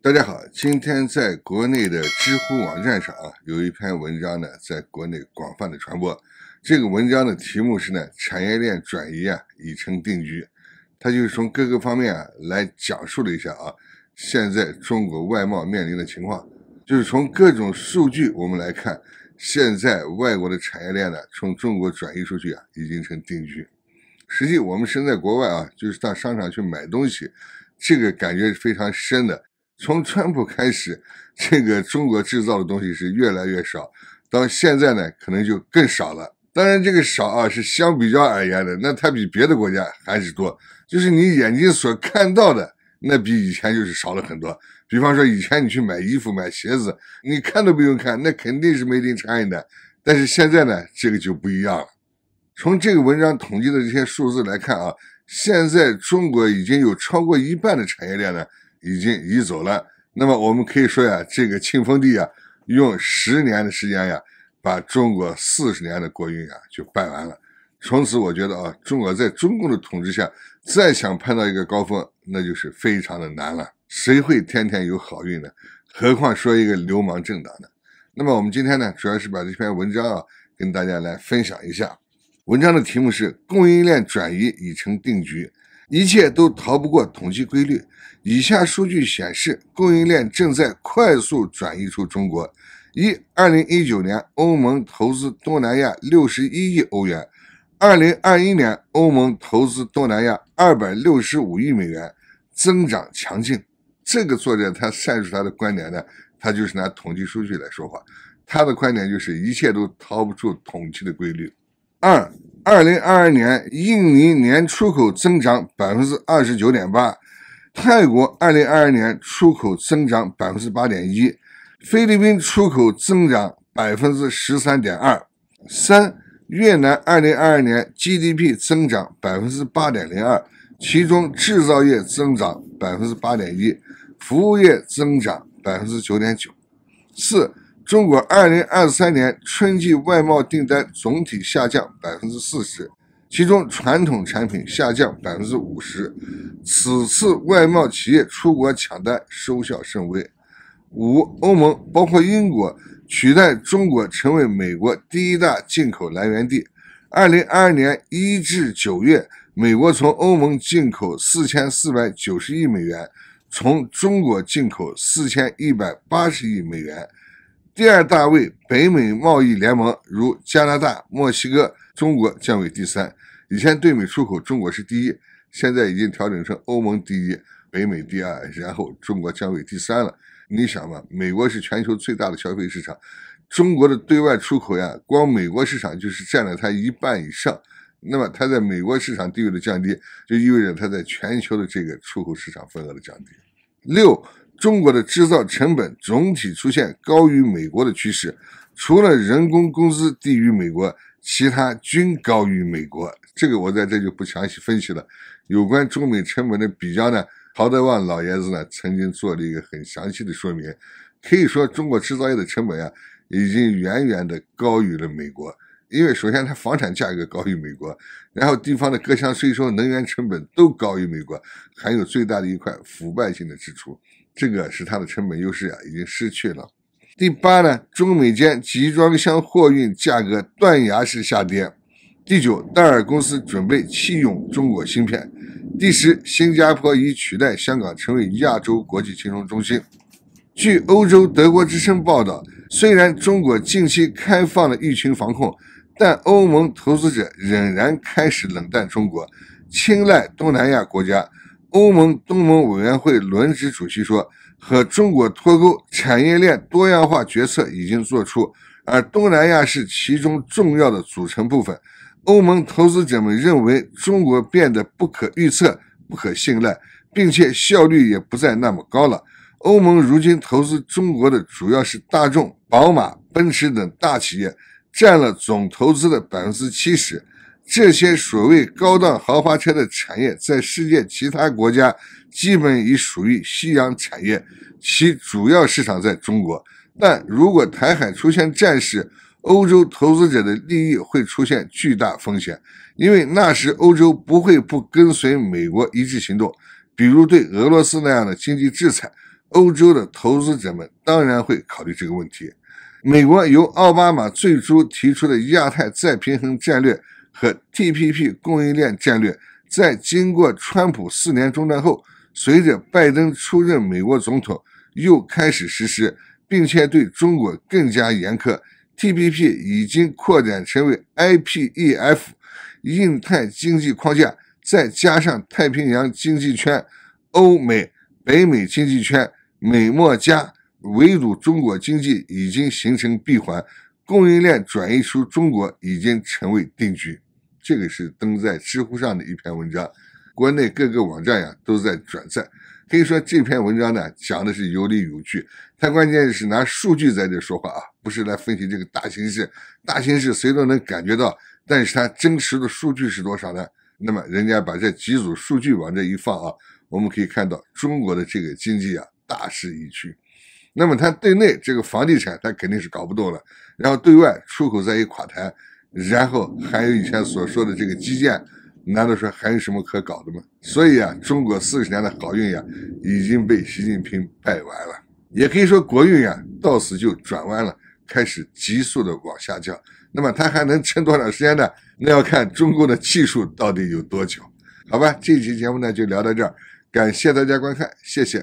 大家好，今天在国内的知乎网站上啊，有一篇文章呢，在国内广泛的传播。这个文章的题目是呢，产业链转移啊，已成定局。它就是从各个方面啊来讲述了一下啊，现在中国外贸面临的情况，就是从各种数据我们来看，现在外国的产业链呢，从中国转移出去啊，已经成定局。实际我们身在国外啊，就是到商场去买东西，这个感觉是非常深的。从川普开始，这个中国制造的东西是越来越少，到现在呢，可能就更少了。当然，这个少啊是相比较而言的，那它比别的国家还是多。就是你眼睛所看到的，那比以前就是少了很多。比方说以前你去买衣服、买鞋子，你看都不用看，那肯定是没 i 差异的。但是现在呢，这个就不一样了。从这个文章统计的这些数字来看啊，现在中国已经有超过一半的产业链呢。已经移走了，那么我们可以说呀，这个庆丰帝呀，用十年的时间呀，把中国四十年的国运啊就办完了。从此，我觉得啊，中国在中共的统治下，再想攀到一个高峰，那就是非常的难了。谁会天天有好运呢？何况说一个流氓政党呢？那么我们今天呢，主要是把这篇文章啊，跟大家来分享一下。文章的题目是“供应链转移已成定局”。一切都逃不过统计规律。以下数据显示，供应链正在快速转移出中国。一，二零一九年欧盟投资东南亚六十一亿欧元；二零二一年欧盟投资东南亚二百六十五亿美元，增长强劲。这个作者他阐述他的观点呢，他就是拿统计数据来说话。他的观点就是，一切都逃不出统计的规律。二二零二二年，印尼年出口增长百分之二十九点八，泰国二零二二年出口增长百分之八点一，菲律宾出口增长百分之十三点二三，越南二零二二年 GDP 增长百分之八点零二，其中制造业增长百分之八点一，服务业增长百分之九点九。四中国二零二三年春季外贸订单总体下降百分之四十，其中传统产品下降百分之五十。此次外贸企业出国抢单收效甚微。五、欧盟包括英国取代中国成为美国第一大进口来源地。二零二二年一至九月，美国从欧盟进口四千四百九十亿美元，从中国进口四千一百八十亿美元。第二大位北美贸易联盟，如加拿大、墨西哥、中国降为第三。以前对美出口中国是第一，现在已经调整成欧盟第一，北美第二，然后中国降为第三了。你想嘛，美国是全球最大的消费市场，中国的对外出口呀，光美国市场就是占了它一半以上。那么它在美国市场地位的降低，就意味着它在全球的这个出口市场份额的降低。六。中国的制造成本总体出现高于美国的趋势，除了人工工资低于美国，其他均高于美国。这个我在这就不详细分析了。有关中美成本的比较呢，陶德旺老爷子呢曾经做了一个很详细的说明。可以说，中国制造业的成本呀，已经远远的高于了美国。因为首先它房产价格高于美国，然后地方的各项税收、能源成本都高于美国，还有最大的一块腐败性的支出，这个是它的成本优势啊，已经失去了。第八呢，中美间集装箱货运价格断崖式下跌。第九，戴尔公司准备弃用中国芯片。第十，新加坡已取代香港成为亚洲国际金融中心。据欧洲德国之声报道，虽然中国近期开放了疫情防控。但欧盟投资者仍然开始冷淡中国，青睐东南亚国家。欧盟东盟委员会轮值主席说：“和中国脱钩、产业链多样化决策已经做出，而东南亚是其中重要的组成部分。”欧盟投资者们认为，中国变得不可预测、不可信赖，并且效率也不再那么高了。欧盟如今投资中国的主要是大众、宝马、奔驰等大企业。占了总投资的百分之七十，这些所谓高档豪华车的产业在世界其他国家基本已属于夕阳产业，其主要市场在中国。但如果台海出现战事，欧洲投资者的利益会出现巨大风险，因为那时欧洲不会不跟随美国一致行动，比如对俄罗斯那样的经济制裁，欧洲的投资者们当然会考虑这个问题。美国由奥巴马最初提出的亚太再平衡战略和 TPP 供应链战略，在经过川普四年中断后，随着拜登出任美国总统，又开始实施，并且对中国更加严苛。TPP 已经扩展成为 IPEF，印太经济框架，再加上太平洋经济圈、欧美、北美经济圈、美墨加。唯独中国经济已经形成闭环，供应链转移出中国已经成为定局。这个是登在知乎上的一篇文章，国内各个网站呀都在转载。可以说这篇文章呢讲的是有理有据，它关键是拿数据在这说话啊，不是来分析这个大形势。大形势谁都能感觉到，但是它真实的数据是多少呢？那么人家把这几组数据往这一放啊，我们可以看到中国的这个经济啊大势已去。那么它对内这个房地产它肯定是搞不动了，然后对外出口再一垮台，然后还有以前所说的这个基建，难道说还有什么可搞的吗？所以啊，中国四十年的好运呀，已经被习近平败完了，也可以说国运呀，到此就转弯了，开始急速的往下降。那么它还能撑多长时间呢？那要看中国的技术到底有多久。好吧，这期节目呢就聊到这儿，感谢大家观看，谢谢。